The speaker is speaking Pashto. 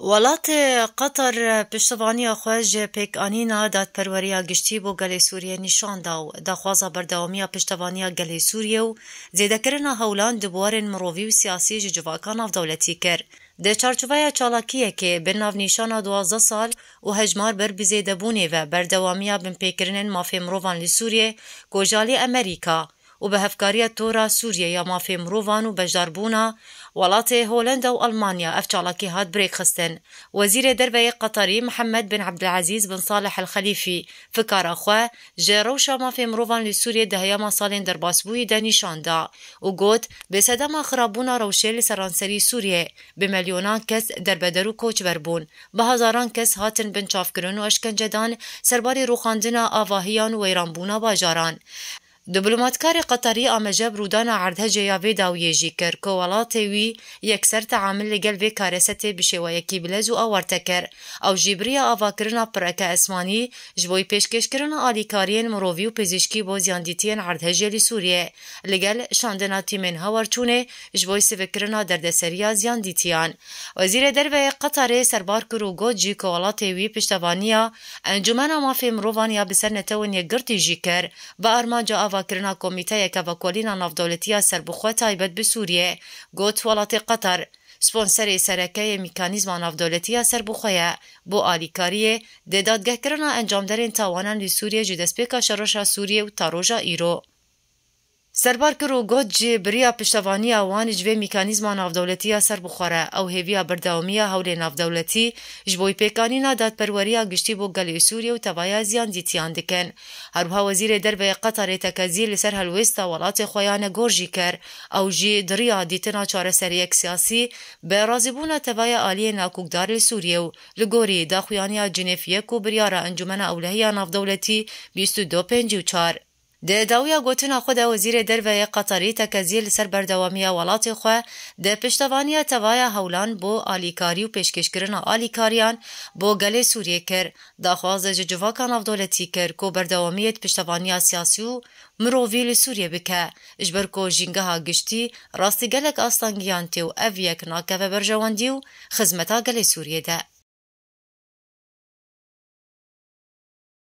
ولات قطر پشتوانی خو ج پک انینا دادپروریه گشتي بو گلی سوریه نشان دا د خوازه برداومیه پشتوانی گلی سوریه او زیدکرنا هولان د بوارن مرووی او سیاسي جواکان اف دولتي کر د چارچوبه چالاکیه کې بناو نشانه 12 سال او هجمار بر بزیدبونه و برداومیه بن پکرنن مافی مروان لسوریه کوجالی امریکا و به هفکاریە تورا سوریه یا مافی مروفان و بەژاربوونا ولاته هولندا و ئەلمانیا ئەف هاد هات برێک خستن وەزیرێ دەربەیە قەتەری محمد بن عبدعزیز بن ساڵە حەلخەلیفی فکارەخوا ژێڕەوشە مافێ ما لە سووریە دەهەیەما ساڵێن دەرباسبووی دەنیشاندا و گوت بێسەدەما خراپبوونا ڕەوشێ لە سەرانسەری سووریێ بمەلیۆنان کەس دەربەدەر و کۆچبەر بربون. بە هەزاران كس هاتن بن شافكرون و ئەشکەنجەدان سرباري روخاندنا ئاواهیان و وەیرانبوونا باژاران دبلوماتکار قطری آمجه برودان عرده جیاوی داویه جی کر که ولاته وی یکسر تعامل لگل وی کارسته بشوایکی بلز و آورته کر او جیبری آواکرنا پرکه اسمانی جبوی پیشکش کرن آلیکارین مرووی و پزشکی بو زیاندیتین عرده جلی سوریه لگل شاندنا تیمن هاورچونه جبوی سوکرنا دردسریا زیاندیتیان وزیر دروی قطر سربار کرو گو جی که ولاته وی پشتوانیا انجمن مافی مرووانیا بسر نتون یگرتی جی کر با ارمانجا آواکرنا کرنا کمیته کۆمیتەیەکە بە دولتی ناودەولەتیا سربخوا تایبت به سوریه، گوت قطر، وڵاتی دولتی سپۆنسەری سەرەکەی با ناودەولەتیا کاری کرنا انجام در این تاوانان لی جدس جدەستپێکە شەڕەشە سوریه و تا ایرو. سربارکر و گوت جی بریا پشتوانی اوان جوی میکانیزما نافدولتی سر بخوره او هیویا برداومی هولی نافدولتی جبوی پیکانی ناداد پروریا گشتی بو گلی سوریه و تبایا زیان دیتیان دکن هروها وزیر دربه قطر تکزی لسر هلوستا ولات خویان گورجی کر او جی دریا دیتنا چاره سریک سیاسی به رازبون تبایا آلی ناکوکدار لسوریه و لگوری دا خویانی جنیف یک و بریارا انجمن اولهی نافدولتی 2254 د داویا گوتنا خود وزیر دروی قطری تکزیل سر بردوامی ولات خو د پشتوانی توای هولان بو آلیکاری و پیشکشکرن آلیکاریان بو گل سوریه کر دا خواز ججوا کاناف دولتی کر کو بردوامیت پشتوانی سیاسی و مرووی لی سوریه بکه اجبر کو جنگه ها گشتی راستی گلک آستانگیان تیو او یک ناکه و برجواندی و خزمتا گل سوریه ده